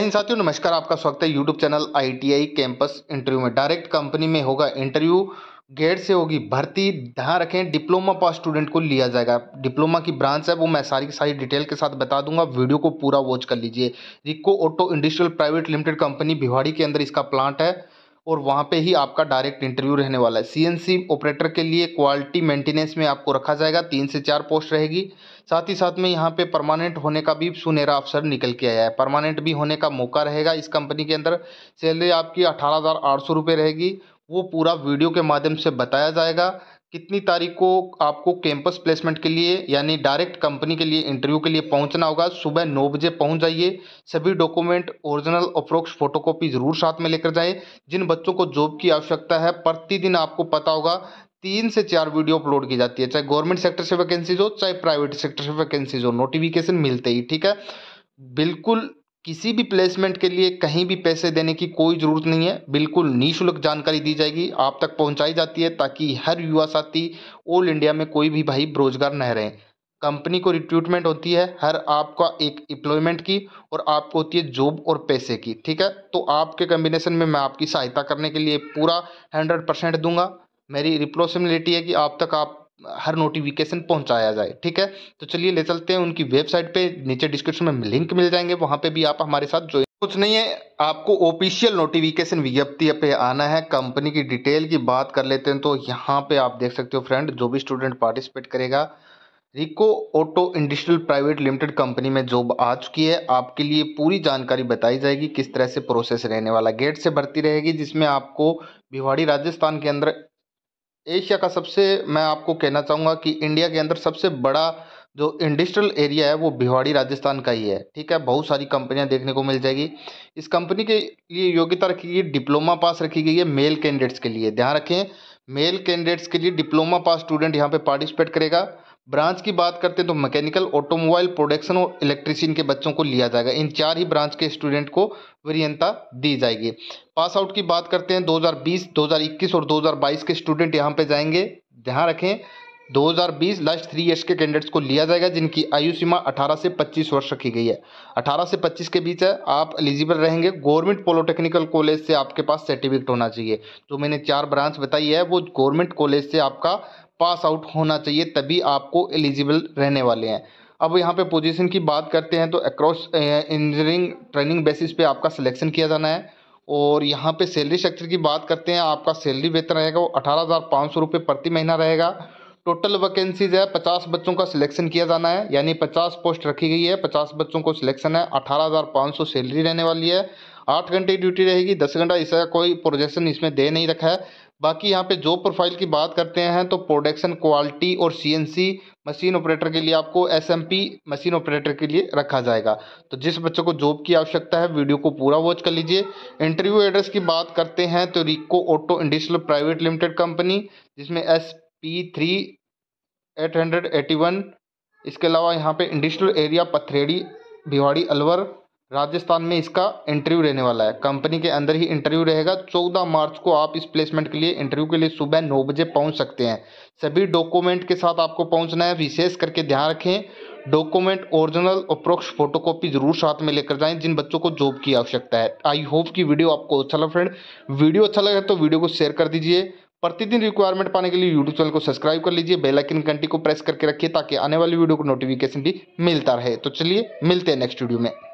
इन साथियों नमस्कार आपका स्वागत है YouTube channel ITI campus interview में डायरेक्ट कंपनी में होगा इंटरव्यू गेट से होगी भर्ती ध्यान रखें डिप्लोमा पास स्टूडेंट को लिया जाएगा डिप्लोमा की ब्रांच है वो मैं सारी की सारी डिटेल के साथ बता दूंगा वीडियो को पूरा वॉच कर लीजिए Rico auto industrial private limited company Bhiwadi के अंदर इसका प्लांट है और वहाँ पे ही आपका डायरेक्ट इंटरव्यू रहने वाला है सीएनसी ऑपरेटर के लिए क्वालिटी मेंटेनेंस में आपको रखा जाएगा तीन से चार पोस्ट रहेगी साथ ही साथ में यहाँ पे परमानेंट होने का भी सुनहरा अवसर निकल के आया है परमानेंट भी होने का मौका रहेगा इस कंपनी के अंदर सैलरी आपकी अठारह हज़ार आठ सौ रहेगी वो पूरा वीडियो के माध्यम से बताया जाएगा कितनी तारीख को आपको कैंपस प्लेसमेंट के लिए यानी डायरेक्ट कंपनी के लिए इंटरव्यू के लिए पहुंचना होगा सुबह नौ बजे पहुंच जाइए सभी डॉक्यूमेंट ओरिजिनल अप्रोक्स फोटोकॉपी ज़रूर साथ में लेकर जाएं जिन बच्चों को जॉब की आवश्यकता है प्रतिदिन आपको पता होगा तीन से चार वीडियो अपलोड की जाती है चाहे गवर्नमेंट सेक्टर से वैकेंसीज हो चाहे प्राइवेट सेक्टर से वैकेंसीज हो नोटिफिकेशन मिलते ही ठीक है बिल्कुल किसी भी प्लेसमेंट के लिए कहीं भी पैसे देने की कोई ज़रूरत नहीं है बिल्कुल निःशुल्क जानकारी दी जाएगी आप तक पहुंचाई जाती है ताकि हर युवा साथी ऑल इंडिया में कोई भी भाई बेरोजगार न रहे कंपनी को रिक्रूटमेंट होती है हर आपका एक एम्प्लॉयमेंट की और आपको होती है जॉब और पैसे की ठीक है तो आपके कम्बिनेशन में मैं आपकी सहायता करने के लिए पूरा हंड्रेड परसेंट दूंगा मेरी रिप्रोसिबिलिटी है कि आप तक आप हर नोटिफिकेशन पहुंचाया जाए ठीक है तो चलिए ले चलते हैं उनकी वेबसाइट पे नीचे डिस्क्रिप्शन में लिंक मिल जाएंगे वहां पे भी आप हमारे साथ जो कुछ नहीं है आपको ऑफिशियल नोटिफिकेशन विज्ञप्ति पे आना है कंपनी की डिटेल की बात कर लेते हैं तो यहाँ पे आप देख सकते हो फ्रेंड जो भी स्टूडेंट पार्टिसिपेट करेगा Rico auto industrial private limited company में जॉब आ चुकी है आपके लिए पूरी जानकारी बताई जाएगी किस तरह से प्रोसेस रहने वाला गेट से भर्ती रहेगी जिसमें आपको भिवाड़ी राजस्थान के अंदर एशिया का सबसे मैं आपको कहना चाहूँगा कि इंडिया के अंदर सबसे बड़ा जो इंडस्ट्रियल एरिया है वो भिवाड़ी राजस्थान का ही है ठीक है बहुत सारी कंपनियां देखने को मिल जाएगी इस कंपनी के लिए योग्यता रखी गई डिप्लोमा पास रखी गई है मेल कैंडिडेट्स के लिए ध्यान रखें मेल कैंडिडेट्स के लिए डिप्लोमा पास स्टूडेंट यहाँ पे पार्टिसिपेट करेगा ब्रांच की बात करते हैं तो मैकेनिकल ऑटोमोबाइल प्रोडक्शन और इलेक्ट्रिशियन के बच्चों को लिया जाएगा इन चार ही ब्रांच के स्टूडेंट को वरीयता दी जाएगी पास आउट की बात करते हैं 2020, 2021 और 2022 के स्टूडेंट यहाँ पे जाएंगे ध्यान रखें 2020 लास्ट थ्री ईयर्स के कैंडिडेट्स को लिया जाएगा जिनकी आयु सीमा 18 से 25 वर्ष रखी गई है 18 से 25 के बीच है आप एलिजिबल रहेंगे गवर्नमेंट पॉलिटेक्निकल कॉलेज से आपके पास सर्टिफिकेट होना चाहिए जो मैंने चार ब्रांच बताई है वो गवर्नमेंट कॉलेज से आपका पास आउट होना चाहिए तभी आपको एलिजिबल रहने वाले हैं अब यहाँ पे पोजीशन की बात करते हैं तो अक्रॉस इंजीनियरिंग ट्रेनिंग बेसिस पे आपका सिलेक्शन किया जाना है और यहाँ पे सैलरी स्ट्रक्चर की बात करते हैं आपका सैलरी वेतन रहेगा वो अठारह हज़ार पाँच सौ रुपये प्रति महीना रहेगा टोटल वैकेंसीज है पचास बच्चों का सिलेक्शन किया जाना है यानी पचास पोस्ट रखी गई है पचास बच्चों को सिलेक्शन है अठारह हज़ार पाँच सौ सैलरी रहने वाली है आठ घंटे ड्यूटी रहेगी दस घंटा इसका कोई प्रोजेक्शन इसमें दे नहीं रखा है बाकी यहाँ पे जॉब प्रोफाइल की बात करते हैं तो प्रोडक्शन क्वालिटी और सीएनसी मशीन ऑपरेटर के लिए आपको एसएमपी मशीन ऑपरेटर के लिए रखा जाएगा तो जिस बच्चों को जॉब की आवश्यकता है वीडियो को पूरा वॉच कर लीजिए इंटरव्यू एड्रेस की बात करते हैं तो Rico auto industrial private limited company जिसमें S P three eight hundred eighty one इसके अलावा यहाँ पर इंडस्ट्रियल एरिया पथरेड़ी भिवाड़ी अलवर राजस्थान में इसका इंटरव्यू रहने वाला है कंपनी के अंदर ही इंटरव्यू रहेगा चौदह मार्च को आप इस प्लेसमेंट के लिए इंटरव्यू के लिए सुबह नौ बजे पहुंच सकते हैं सभी डॉक्यूमेंट के साथ आपको पहुंचना है विशेष करके ध्यान रखें डॉक्यूमेंट ओरिजिनल और फोटोकॉपी जरूर साथ में लेकर जाएं जिन बच्चों को जॉब की आवश्यकता है आई होप कि वीडियो आपको अच्छा लगा फ्रेंड वीडियो अच्छा लगा तो वीडियो को शेयर कर दीजिए प्रतिदिन रिक्वायरमेंट पाने के लिए यूट्यूब चैनल को सब्सक्राइब कर लीजिए बेल आइकन घंटी को प्रेस करके रखिए ताकि आने वाली वीडियो को नोटिफिकेशन भी मिलता रहे तो चलिए मिलते हैं नेक्स्ट वीडियो में